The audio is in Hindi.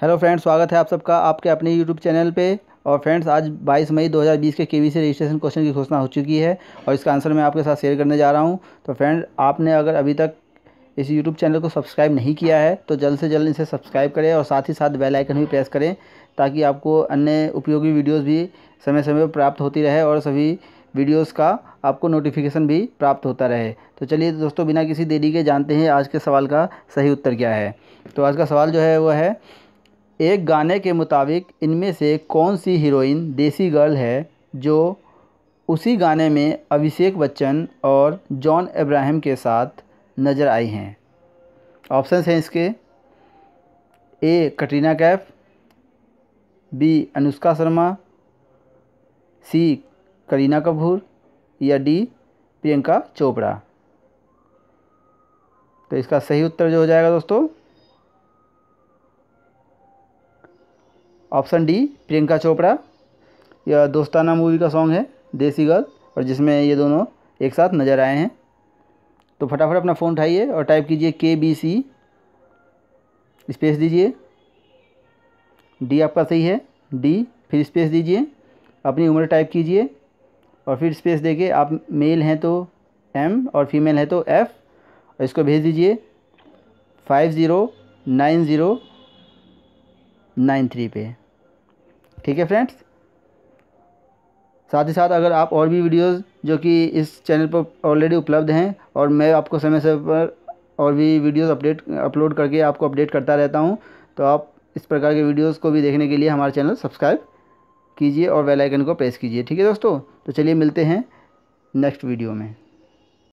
हेलो फ्रेंड्स स्वागत है आप सबका आपके अपने यूट्यूब चैनल पे और फ्रेंड्स आज 22 मई 2020 के केवीसी से रजिस्ट्रेशन क्वेश्चन की घोषणा हो चुकी है और इसका आंसर मैं आपके साथ शेयर करने जा रहा हूं तो फ्रेंड आपने अगर अभी तक इस यूट्यूब चैनल को सब्सक्राइब नहीं किया है तो जल्द से जल्द इसे सब्सक्राइब करें और साथ ही साथ बेलाइकन भी प्रेस करें ताकि आपको अन्य उपयोगी वीडियोज़ भी समय समय पर प्राप्त होती रहे और सभी वीडियोज़ का आपको नोटिफिकेशन भी प्राप्त होता रहे तो चलिए दोस्तों बिना किसी देरी के जानते हैं आज के सवाल का सही उत्तर क्या है तो आज का सवाल जो है वह है एक गाने के मुताबिक इनमें से कौन सी हीरोइन देसी गर्ल है जो उसी गाने में अभिषेक बच्चन और जॉन अब्राहम के साथ नज़र आई हैं ऑप्शंस हैं इसके A Katrina Kaif B Anushka Sharma C Kareena Kapoor या डी प्रियंका चोपड़ा तो इसका सही उत्तर जो हो जाएगा दोस्तों ऑप्शन डी प्रियंका चोपड़ा यह दोस्ताना मूवी का सॉन्ग है देसी गर्ल और जिसमें ये दोनों एक साथ नज़र आए हैं तो फटाफट अपना फ़ोन उठाइए और टाइप कीजिए के बी सी स्पेस दीजिए डी आपका सही है डी फिर स्पेस दीजिए अपनी उम्र टाइप कीजिए और फिर स्पेस देके आप मेल हैं तो एम और फीमेल हैं तो एफ़ और इसको भेज दीजिए five zero nine zero nine three पे ठीक है फ्रेंड्स साथ ही साथ अगर आप और भी वीडियोस जो कि इस चैनल पर ऑलरेडी उपलब्ध हैं और मैं आपको समय समय पर और भी वीडियोस अपडेट अपलोड करके आपको अपडेट करता रहता हूं तो आप इस प्रकार के वीडियोस को भी देखने के लिए हमारा चैनल सब्सक्राइब कीजिए और बेल आइकन को प्रेस कीजिए ठीक है दोस्तों तो चलिए मिलते हैं नेक्स्ट वीडियो में